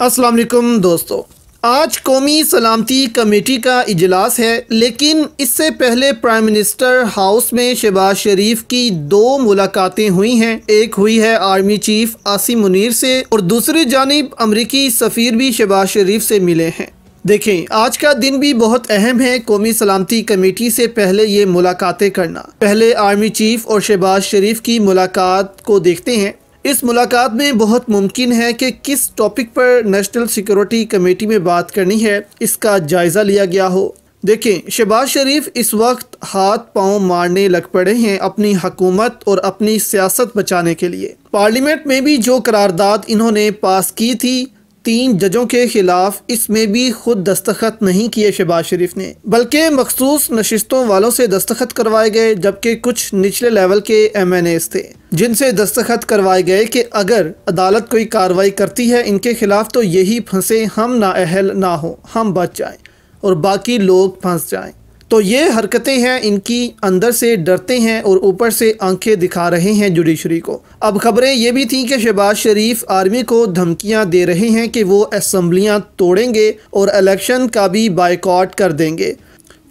अस्सलाम वालेकुम दोस्तों आज कौमी सलामती कमेटी का इजलास है लेकिन इससे पहले प्राइम मिनिस्टर हाउस में शहबाज शरीफ की दो मुलाकातें हुई हैं एक हुई है आर्मी चीफ आसिम मुनीर से और दूसरी जानब अमरीकी सफ़ीर भी शहबाज शरीफ से मिले हैं देखें आज का दिन भी बहुत अहम है कौमी सलामती कमेटी से पहले ये मुलाकातें करना पहले आर्मी चीफ और शहबाज शरीफ की मुलाकात को देखते हैं इस मुलाकात में बहुत मुमकिन है कि किस टॉपिक पर नेशनल सिक्योरिटी कमेटी में बात करनी है इसका जायज़ा लिया गया हो देखें शहबाज शरीफ इस वक्त हाथ पांव मारने लग पड़े हैं अपनी हकूमत और अपनी सियासत बचाने के लिए पार्लियामेंट में भी जो करारदाद इन्होंने पास की थी तीन जजों के खिलाफ इसमें भी खुद दस्तखत नहीं किए शहबाज शरीफ ने बल्कि मखसूस नशस्तों वालों से दस्तखत करवाए गए जबकि कुछ निचले लेवल के एम एन एस थे जिनसे दस्तखत करवाए गए कि अगर अदालत कोई कार्रवाई करती है इनके खिलाफ तो यही फंसे हम ना अहल ना हो हम बच जाएं और बाकी लोग फंस जाएं तो ये हरकतें हैं इनकी अंदर से डरते हैं और ऊपर से आंखें दिखा रहे हैं जुडिशरी को अब खबरें ये भी थी कि शहबाज शरीफ आर्मी को धमकियां दे रहे हैं कि वो असम्बलियाँ तोड़ेंगे और इलेक्शन का भी बाइकआउट कर देंगे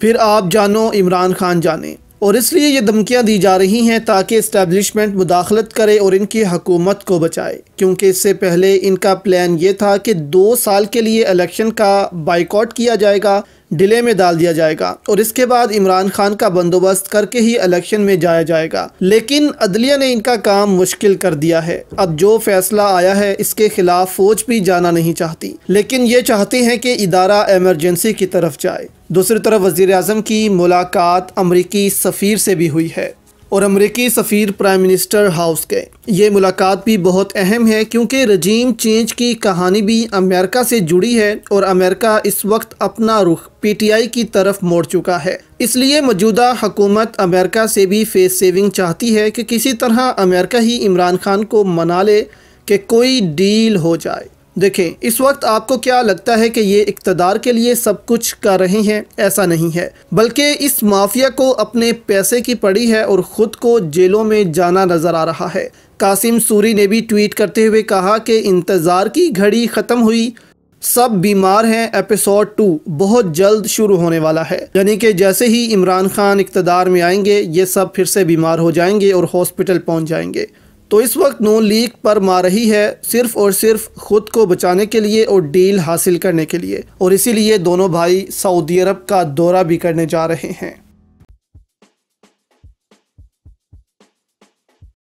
फिर आप जानो इमरान खान जाने और इसलिए ये धमकियाँ दी जा रही हैं ताकि इस्टेबलिशमेंट मुदाखलत करे और इनकी हकूमत को बचाए क्योंकि इससे पहले इनका प्लान ये था कि दो साल के लिए इलेक्शन का बाइकआउट किया जाएगा डिले में डाल दिया जाएगा और इसके बाद इमरान खान का बंदोबस्त करके ही इलेक्शन में जाया जाएगा लेकिन अदलिया ने इनका काम मुश्किल कर दिया है अब जो फैसला आया है इसके खिलाफ फौज भी जाना नहीं चाहती लेकिन ये चाहते हैं कि इदारा एमरजेंसी की तरफ जाए दूसरी तरफ वजीर अजम की मुलाकात अमरीकी सफ़ीर से भी हुई है और अमरीकी सफ़ीर प्राइम मिनिस्टर हाउस के ये मुलाकात भी बहुत अहम है क्योंकि रजीम चेंज की कहानी भी अमेरिका से जुड़ी है और अमेरिका इस वक्त अपना रुख पीटीआई की तरफ मोड़ चुका है इसलिए मौजूदा हुकूमत अमेरिका से भी फेस सेविंग चाहती है कि किसी तरह अमेरिका ही इमरान खान को मना ले कि कोई डील हो जाए देखें इस वक्त आपको क्या लगता है कि ये इकतदार के लिए सब कुछ कर रहे हैं ऐसा नहीं है बल्कि इस माफिया को अपने पैसे की पड़ी है और ख़ुद को जेलों में जाना नज़र आ रहा है कासिम सूरी ने भी ट्वीट करते हुए कहा कि इंतज़ार की घड़ी ख़त्म हुई सब बीमार हैं एपिसोड टू बहुत जल्द शुरू होने वाला है यानी कि जैसे ही इमरान खान इकतदार में आएंगे ये सब फिर से बीमार हो जाएंगे और हॉस्पिटल पहुंच जाएंगे तो इस वक्त नून लीग पर मार रही है सिर्फ और सिर्फ खुद को बचाने के लिए और डील हासिल करने के लिए और इसीलिए दोनों भाई सऊदी अरब का दौरा भी करने जा रहे हैं